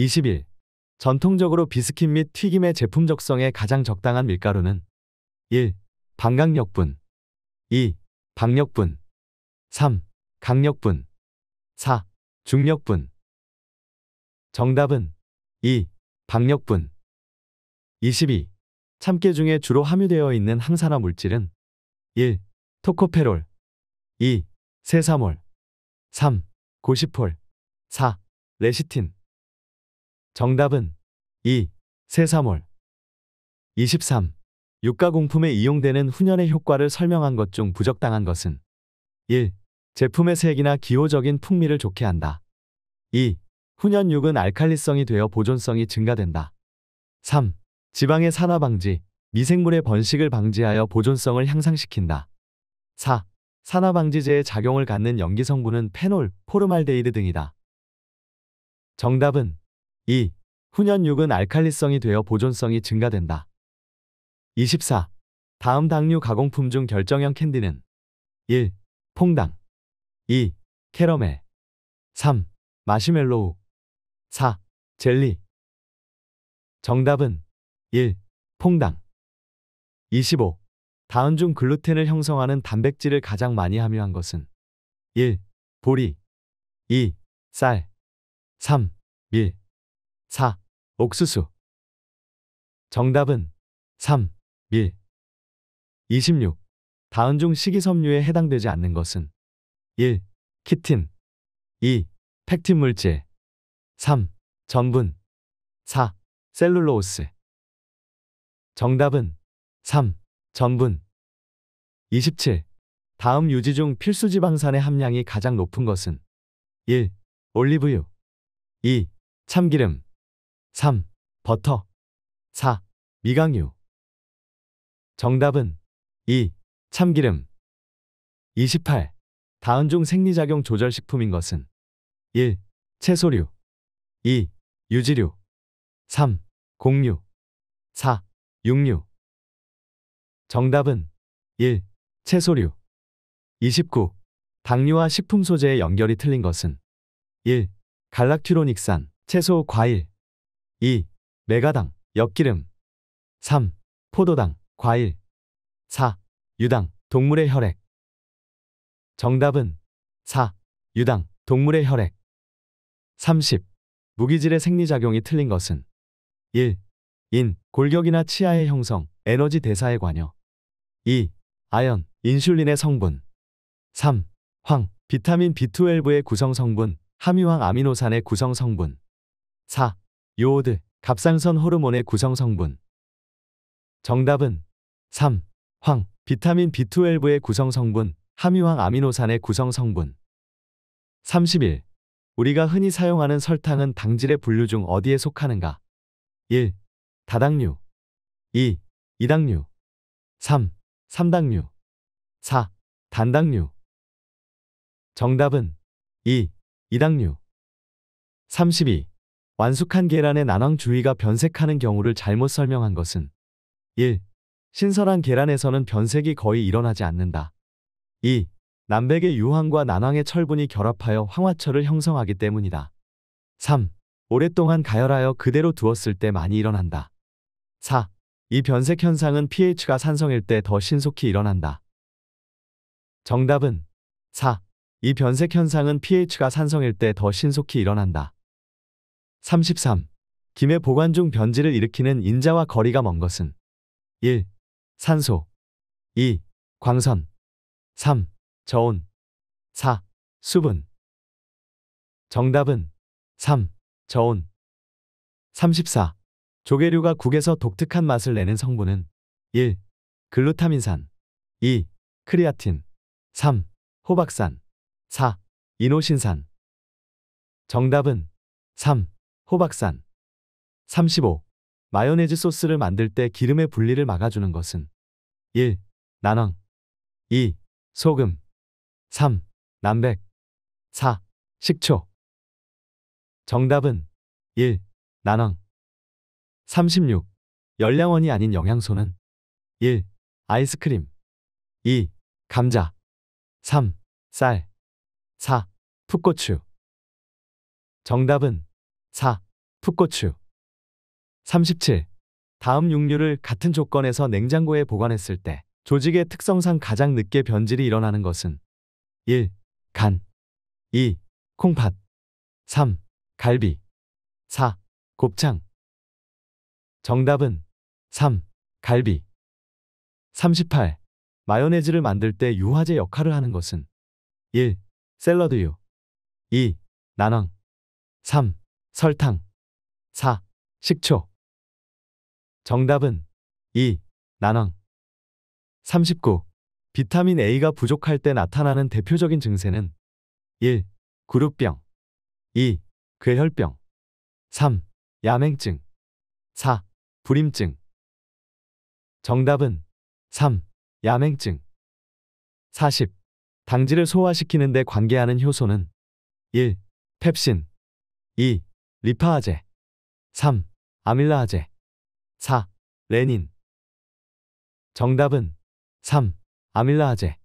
21. 전통적으로 비스킷 및 튀김의 제품 적성에 가장 적당한 밀가루는 1. 방강력분 2. 박력분 3. 강력분 4. 중력분 정답은 2. 박력분 22. 참깨 중에 주로 함유되어 있는 항산화 물질은 1. 토코페롤 2. 세사몰 3. 고시폴 4. 레시틴 정답은 2. 새사몰 23. 유가 공품에 이용되는 훈연의 효과를 설명한 것 중 부적당한 것은 1. 제품의 색이나 기호적인 풍미를 좋게 한다. 2. 훈연육은 알칼리성이 되어 보존성이 증가된다. 3. 지방의 산화 방지, 미생물의 번식을 방지하여 보존성을 향상시킨다. 4. 산화 방지제의 작용을 갖는 연기 성분은 페놀, 포르말데이드 등이다. 정답은 2. 훈연육은 알칼리성이 되어 보존성이 증가된다. 24. 다음 당류 가공품 중 결정형 캔디는 1. 퐁당 2. 캐러멜 3. 마시멜로우 4. 젤리 정답은 1. 퐁당 25. 다음 중 글루텐을 형성하는 단백질을 가장 많이 함유한 것은 1. 보리 2. 쌀 3. 밀 4. 옥수수 정답은 3. 밀 26. 다음중 식이섬유에 해당되지 않는 것은 1. 키틴 2. 팩틴 물질 3. 전분 4. 셀룰로스 우 정답은 3. 전분 27. 다음 유지 중 필수 지방산의 함량이 가장 높은 것은 1. 올리브유 2. 참기름 3. 버터 4. 미강유 정답은 2. 참기름 28. 다은종 생리작용 조절 식품인 것은 1. 채소류 2. 유지류 3. 곡류 4. 육류 정답은 1. 채소류 29. 당류와 식품 소재의 연결이 틀린 것은 1. 갈락티로닉산 채소, 과일 2. 메가당, 엿기름 3. 포도당, 과일 4. 유당, 동물의 혈액 정답은 4. 유당, 동물의 혈액 30. 무기질의 생리작용이 틀린 것은 1. 인, 골격이나 치아의 형성, 에너지 대사에 관여 2. 아연, 인슐린의 성분 3. 황, 비타민 B12의 구성 성분, 함유황 아미노산의 구성 성분 4. 요오드, 갑상선 호르몬의 구성 성분. 정답은 3. 황, 비타민 B12의 구성 성분, 함유황 아미노산의 구성 성분. 31. 우리가 흔히 사용하는 설탕은 당질의 분류 중 어디에 속하는가? 1. 다당류 2. 이당류 3. 삼당류 4. 단당류 정답은 2. 이당류 32. 완숙한 계란의 난황 주의가 변색하는 경우를 잘못 설명한 것은 1. 신선한 계란에서는 변색이 거의 일어나지 않는다. 2. 남백의 유황과 난황의 철분이 결합하여 황화철을 형성하기 때문이다. 3. 오랫동안 가열하여 그대로 두었을 때 많이 일어난다. 4. 이 변색 현상은 pH가 산성일 때 더 신속히 일어난다. 정답은 4. 이 변색 현상은 pH가 산성일 때 더 신속히 일어난다. 33. 김의 보관 중 변질을 일으키는 인자와 거리가 먼 것은 1. 산소 2. 광선 3. 저온 4. 수분 정답은 3. 저온 34. 조개류가 국에서 독특한 맛을 내는 성분은 1. 글루타민산 2. 크리아틴 3. 호박산 4. 이노신산 정답은 3. 호박산 35. 마요네즈 소스를 만들 때 기름의 분리를 막아주는 것은 1. 난황 2. 소금 3. 남백 4. 식초 정답은 1. 난황 36. 열량원이 아닌 영양소는 1. 아이스크림 2. 감자 3. 쌀 4. 풋고추 정답은 4. 풋고추 37. 다음 육류를 같은 조건에서 냉장고에 보관했을 때 조직의 특성상 가장 늦게 변질이 일어나는 것은 1. 간 2. 콩팥 3. 갈비 4. 곱창 정답은 3. 갈비 38. 마요네즈를 만들 때 유화제 역할을 하는 것은 1. 샐러드유 2. 난황 3. 설탕 4. 식초 정답은 2. 난황 39. 비타민 A가 부족할 때 나타나는 대표적인 증세는 1. 구루병 2. 괴혈병 3. 야맹증 4. 불임증 정답은 3. 야맹증 40. 당질을 소화시키는 데 관계하는 효소는 1. 펩신 2. 리파아제 3. 아밀라아제 4. 레닌 정답은 3. 아밀라아제